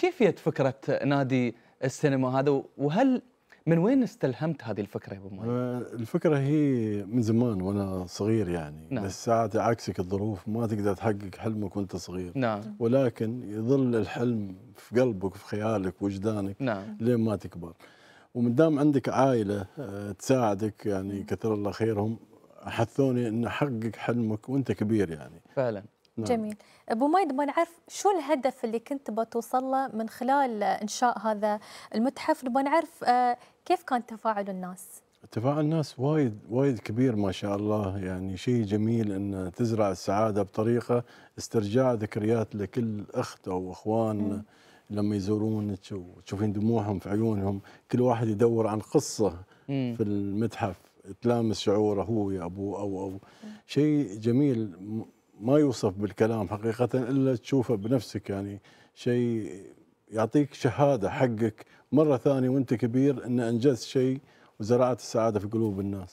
كيف جت فكرة نادي السينما هذا وهل من وين استلهمت هذه الفكرة يا أبو مالك؟ آه، الفكرة هي من زمان وأنا صغير يعني نعم. بس ساعات عكسك الظروف ما تقدر تحقق حلمك وأنت صغير نعم. ولكن يظل الحلم في قلبك في خيالك وجدانك نعم. لين ما تكبر ومن دام عندك عائلة آه، تساعدك يعني كثر الله خيرهم حثوني أن أحقق حلمك وأنت كبير يعني فعلا نعم. جميل ابو مايد ما نعرف شو الهدف اللي كنت بتوصل له من خلال انشاء هذا المتحف نبغى نعرف آه، كيف كان تفاعل الناس تفاعل الناس وايد وايد كبير ما شاء الله يعني شيء جميل ان تزرع السعاده بطريقه استرجاع ذكريات لكل اخت او اخوان مم. لما يزورونك وتشوفين دموعهم في عيونهم كل واحد يدور عن قصه مم. في المتحف تلامس شعوره هو يا ابوه او او شيء جميل ما يوصف بالكلام حقيقه الا تشوفه بنفسك يعني شيء يعطيك شهاده حقك مره ثانيه وانت كبير ان انجزت شيء وزرعت السعاده في قلوب الناس